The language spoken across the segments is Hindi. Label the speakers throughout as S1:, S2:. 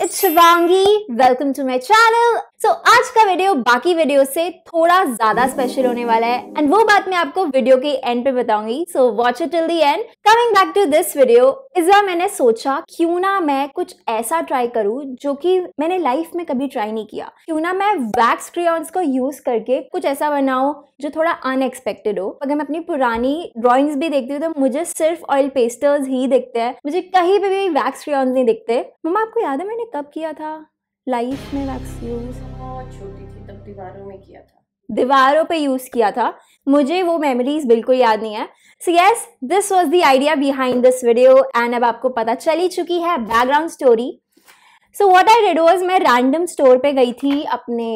S1: it's Shivangi. Welcome to my channel so so, आज का वीडियो बाकी वीडियो से थोड़ा ज्यादा स्पेशल होने वाला है एंड वो बात मैं आपको वीडियो के एंड पे बताऊंगी so watch it till the end coming back to this video इस बार मैंने सोचा क्यों ना मैं कुछ ऐसा ट्राई करूं जो कि मैंने लाइफ में कभी ट्राई नहीं किया क्यों ना मैं वैक्स क्रियॉन्स को यूज करके कुछ ऐसा बनाऊं जो थोड़ा अनएक्सपेक्टेड हो अगर मैं अपनी पुरानी ड्रॉइंग्स भी देखती हूँ तो मुझे सिर्फ ऑयल पेस्टर्स ही दिखते हैं मुझे कहीं पे भी वैक्स क्रियॉन्स नहीं दिखते मम्मा आपको याद है मैंने कब किया था लाइफ में वैक्स यूज छोटी थी तब दीवारों में किया था दीवारों पे यूज किया था मुझे वो मेमोरीज बिल्कुल याद नहीं है so yes this was the idea behind this video and अब आपको पता चल ही चुकी है background story so what I did was मैं रैंडम स्टोर पे गई थी अपने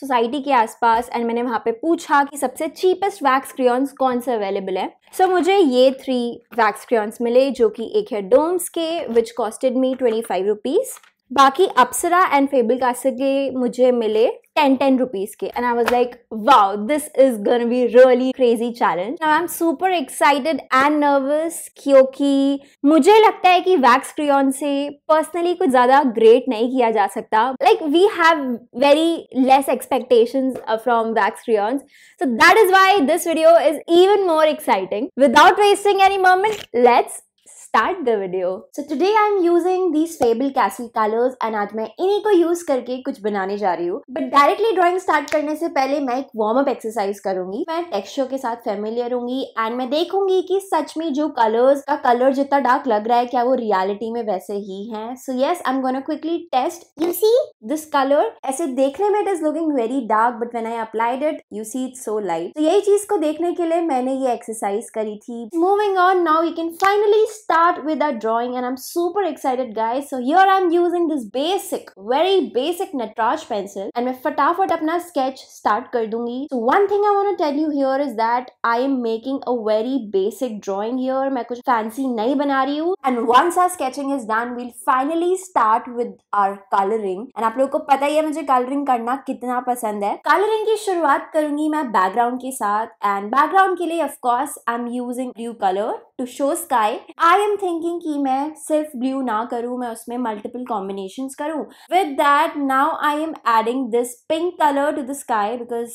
S1: सोसाइटी के आसपास एंड मैंने वहाँ पे पूछा कि सबसे चीपेस्ट वैक्स क्रियॉन्स कौन से अवेलेबल है सो so, मुझे ये थ्री वैक्स क्रियॉन्स मिले जो कि एक है डोम्स के which costed me twenty five rupees बाकी अप्सरा एंड फेबल कैसे के मुझे मिले टेन टेन रुपीज के and I was like wow this is gonna be really crazy challenge I am super excited and nervous क्योंकि मुझे लगता है कि वैक्स क्रियॉन से पर्सनली कुछ ज्यादा ग्रेट नहीं किया जा सकता like we have very less expectation from wax crayons so that is why this video is even more exciting without wasting any moment let's start the video. So today I'm using these Fable Castle colors and आज मैं इन्हीं को use करके कुछ बनाने जा रही हूँ But directly drawing start करने से पहले मैं एक warm up exercise करूंगी मैं texture के साथ familiar होंगी and मैं देखूंगी कि सच में जो colors का color जितना dark लग रहा है क्या वो reality में वैसे ही है So yes I'm gonna quickly test You see this color ऐसे देखने में it is looking very dark but when I applied it you see it's so light तो so यही चीज को देखने के लिए मैंने ये exercise करी थी Moving on, now we can finally start start with our drawing and I'm super excited guys. So here I'm using this basic, very basic Natraj pencil and मैं फटाफट अपना sketch start kar dungi. So one thing I want to tell you here is that I am making a very basic drawing here. मैं कुछ fancy nahi bana rahi hu. And once our sketching is done, we'll finally start with our coloring. And aap logo ko pata ही है मुझे coloring karna kitna pasand hai. Coloring ki shuruaat karungi main background ke saath and background ke liye of course I'm using blue color. To show sky I am thinking कि मैं सिर्फ ब्लू ना करूँ मैं उसमें मल्टीपल कॉम्बिनेशन करूँ with that now I am adding this pink colour to the sky because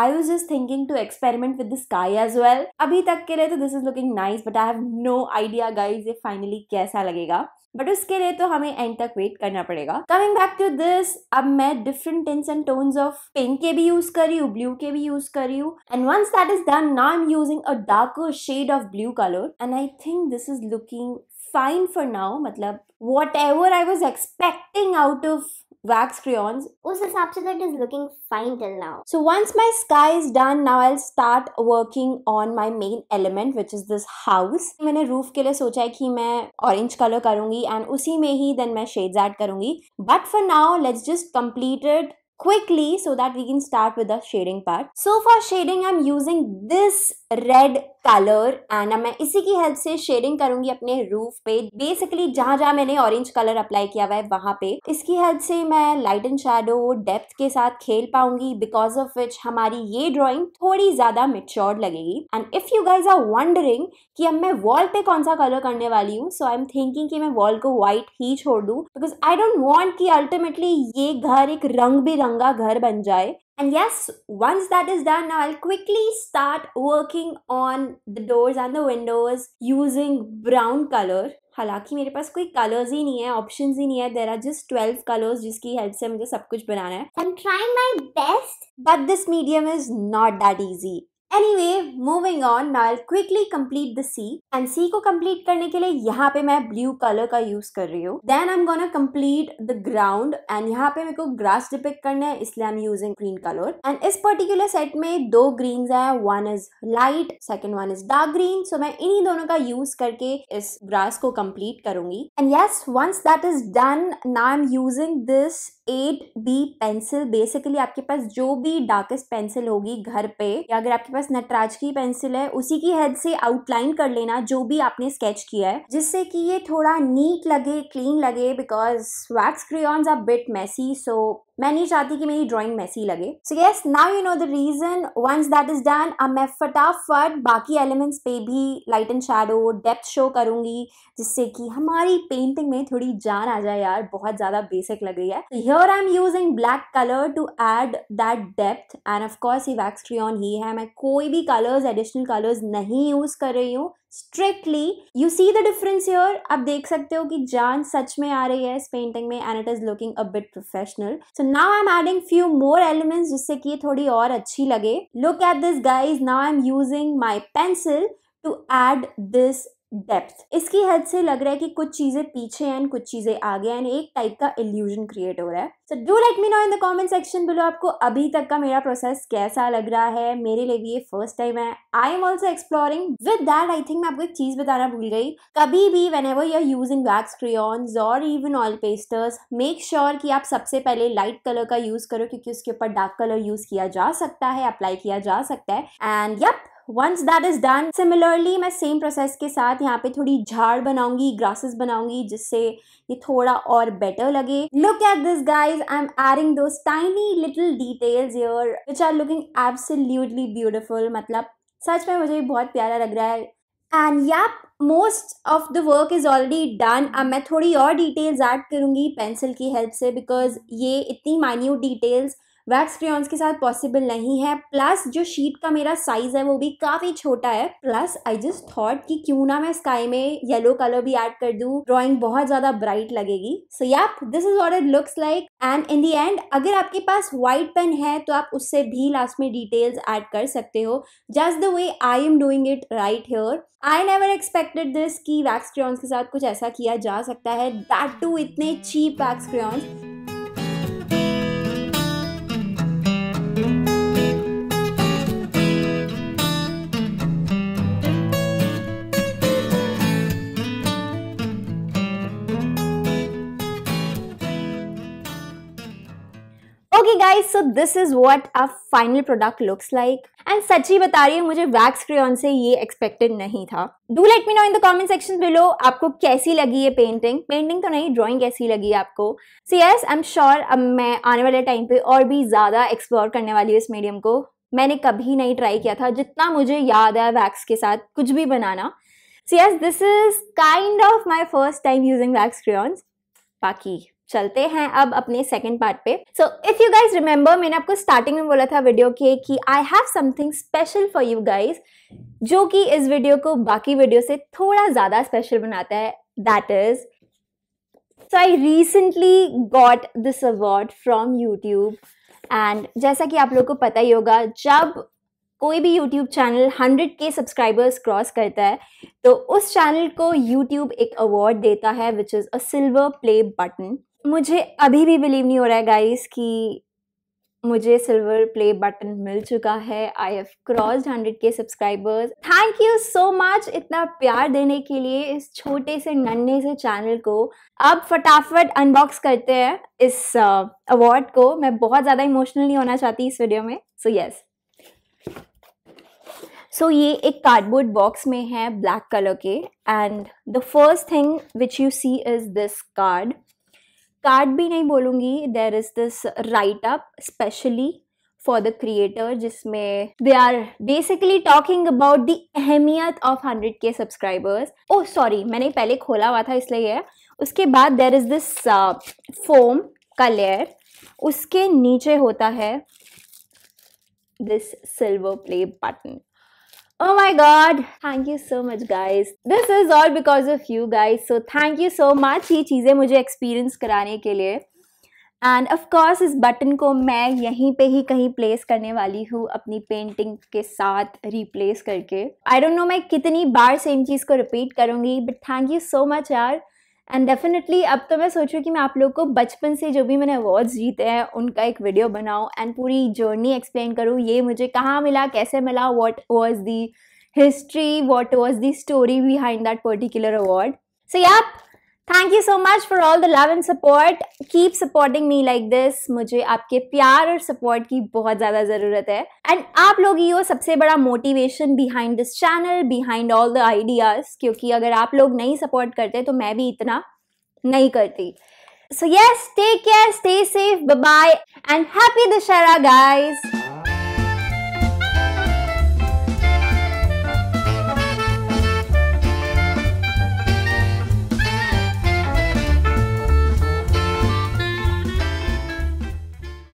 S1: I was just thinking to experiment with the sky as well अभी तक के लिए तो this is looking nice but I have no idea guys ये फाइनली कैसा लगेगा बट उसके लिए तो हमें एंड तक वेट करना पड़ेगा कमिंग बैक टू दिस अब मैं different tints and tones of pink के भी यूज कर रही हूँ ब्लू के भी यूज कर रही हूँ and once that is done now I am using a darker shade of blue colour and I think this is looking fine for now मतलब whatever I was expecting out of wax crayons. us hisab se that is looking fine till now. So once my sky is done, now I'll start working on my main element which is this house. maine roof ke liye socha hai ki main orange color karungi and usi mein hi then main shades add karungi But for now, let's just complete it quickly so that we can start with the shading part. So for shading I'm using this red colour and मैं इसी की हेल्प से शेडिंग करूंगी अपने रूफ पे बेसिकली जहां जहां मैंने ऑरेंज कलर अप्लाई किया हुआ है वहां पे इसकी हेल्प से मैं लाइट एंड शेडो डेप्थ के साथ खेल पाऊंगी बिकॉज ऑफ विच हमारी ये ड्राइंग थोड़ी ज्यादा मेच्योर लगेगी and if you guys are wondering कि अब मैं वॉल पे कौन सा कलर करने वाली हूँ सो आई एम थिंकिंग कि मैं वॉल को व्हाइट ही छोड़ दूँ बिकॉज आई डोंट वॉन्ट कि अल्टीमेटली ये घर एक रंग भी रंग महंगा घर बन जाए and yes once that is done now i'll quickly start working on the doors and the windows using brown color हालांकि मेरे पास कोई कलर्स ही नहीं है ऑप्शंस ही नहीं है there are just twelve colours जिसकी हेल्प से मुझे सब कुछ बनाना है I am trying my best but this medium is not that easy anyway moving on now quickly complete the sea and sea को कंप्लीट करने के लिए यहाँ पे मैं ब्लू कलर का यूज कर रही हूँ then I am gonna complete the ground and यहाँ पे मेरे को ग्रास डिपिक्ट करना है इसलिए I am using green colour and इस पर्टिकुलर सेट में दो ग्रीन है one is light second one is dark green so मैं इन्हीं दोनों का यूज करके इस ग्रास को कंप्लीट करूंगी and yes once that is done now I am using this eight B pencil basically आपके पास जो भी डार्केस्ट पेंसिल होगी घर पे या अगर आपके पास नटराज की पेंसिल है उसी की हेल्प से आउटलाइन कर लेना जो भी आपने स्केच किया है जिससे कि ये थोड़ा नीट लगे क्लीन लगे because wax crayons are bit messy so मैं नहीं चाहती कि मेरी ड्रॉइंग मैसी लगे so yes now you know the reason once that is done अब मैं फटाफट बाकी एलिमेंट्स पे भी light and shadow depth show करूंगी जिससे कि हमारी पेंटिंग में थोड़ी जान आ जाए यार बहुत ज़्यादा बेसिक लग रही है here I am using black colour to add that depth and of course ये वैक्स ट्रियन ही है मैं कोई भी कलर्स एडिशनल कलर्स नहीं यूज़ कर रही हूँ strictly you see the difference your आप देख सकते हो कि जान सच में आ रही है इस पेंटिंग में and it is looking a bit professional so now I am adding few more elements जिससे कि ये थोड़ी और अच्छी लगे look at this guys now I am using my pencil to add this depth इसकी हेल्प से लग रहा है कि कुछ चीजें पीछे हैं कुछ चीजें आगे हैं एक टाइप का इल्यूजन क्रिएट हो रहा है so do let me know in the comment section below आपको अभी तक का मेरा प्रोसेस कैसा लग रहा है मेरे लिए भी ये फर्स्ट टाइम है I am also exploring with that I think मैं आपको एक चीज बताना भूल गई कभी भी whenever you're using wax crayons और even oil pastels make sure कि आप सबसे पहले लाइट कलर का यूज करो क्योंकि उसके ऊपर डार्क कलर यूज किया जा सकता है अप्लाई किया जा सकता है and yup once that is done similarly मैं सेम प्रोसेस के साथ यहाँ पे थोड़ी झाड़ बनाऊंगी ग्रासेस बनाऊंगी जिससे ये थोड़ा और बेटर लगे look at this guys I am adding those tiny little details your which are looking absolutely beautiful मतलब सच में मुझे बहुत प्यारा लग रहा है and yeah most of the work is already done अब मैं थोड़ी और डिटेल्स ऐड करूंगी पेंसिल की हेल्प से बिकॉज ये इतनी माइन्यूट डिटेल्स वैक्स क्रियॉन्स के साथ पॉसिबल नहीं है प्लस जो शीट का मेरा साइज़ है वो भी काफ़ी छोटा है प्लस आई जस्ट थॉट कि क्यों ना मैं स्काई में येलो कलर भी ऐड कर दू ड्रॉइंग बहुत ज़्यादा ब्राइट लगेगी so yup this is what it looks like and in the end अगर आपके पास व्हाइट पेन है तो आप उससे भी लास्ट में डिटेल्स एड कर सकते हो just the way I am doing it right here I never expected this की वैक्स क्रियॉन्स के साथ कुछ ऐसा किया जा सकता है दैट टू इतने cheap wax crayons guys so this is what a final product looks like and सच ही बता रही हूँ मुझे वैक्स क्रेन से ये एक्सपेक्टेड नहीं था do let me know in the comment section below आपको कैसी लगी ये पेंटिंग पेंटिंग तो नहीं ड्राइंग कैसी लगी आपको so yes I am sure अब मैं आने वाले टाइम पे और भी ज़्यादा एक्सप्लोर करने वाली हूँ इस मीडियम को मैंने कभी नहीं ट्राई किया था जितना मुझे याद है वैक्स के साथ कुछ भी बनाना so yes this is kind of my first time using wax crayons बाकी चलते हैं अब अपने सेकंड पार्ट पे so if you guys remember मैंने आपको स्टार्टिंग में बोला था वीडियो के कि I have something special for you guys जो कि इस वीडियो को बाकी वीडियो से थोड़ा ज्यादा स्पेशल बनाता है that is so I recently got this award from YouTube and जैसा कि आप लोग को पता ही होगा जब कोई भी YouTube channel hundred K subscribers cross करता है तो उस चैनल को यूट्यूब एक अवार्ड देता है which is a silver play button मुझे अभी भी बिलीव नहीं हो रहा है गाइस कि मुझे सिल्वर प्ले बटन मिल चुका है I have crossed hundred K subscribers thank you so much इतना प्यार देने के लिए इस छोटे से नन्हे से चैनल को अब फटाफट अनबॉक्स करते हैं इस अवार्ड uh, को मैं बहुत ज़्यादा इमोशनल नहीं होना चाहती इस वीडियो में so so, yes yes, so ये एक कार्डबोर्ड बॉक्स में है ब्लैक कलर के and the first thing which you see is this card card भी नहीं बोलूंगी there is this write up specially for the creator जिसमें they are basically talking about the अहमियत of hundred K subscribers oh sorry मैंने पहले खोला हुआ था इसलिए है उसके बाद देर इज़ दिस फोम का लेयर उसके नीचे होता है this silver play button oh my god thank you so much guys this is all because of you guys so thank you so much ये चीज़ें मुझे experience कराने के लिए एंड ऑफ कोर्स इस बटन को मैं यहीं पे ही कहीं प्लेस करने वाली हूँ अपनी पेंटिंग के साथ रिप्लेस करके आई डोंट नो मैं कितनी बार सेम चीज़ को रिपीट करूँगी but thank you so much यार एंड डेफिनेटली अब तो मैं सोच रही कि मैं आप लोग को बचपन से जो भी मैंने अवार्ड्स जीते हैं उनका एक वीडियो बनाऊँ एंड पूरी जर्नी एक्सप्लेन करूँ ये मुझे कहाँ मिला कैसे मिला what was the history what was the story behind that particular award so yup thank you so much for all the love and support keep supporting me like this मुझे आपके प्यार और सपोर्ट की बहुत ज़्यादा ज़रूरत है एंड आप लोग ही हो सबसे बड़ा motivation behind this channel behind all the ideas क्योंकि अगर आप लोग नहीं सपोर्ट करते तो मैं भी इतना नहीं करती so yes take care stay safe bye and happy Dussehra guys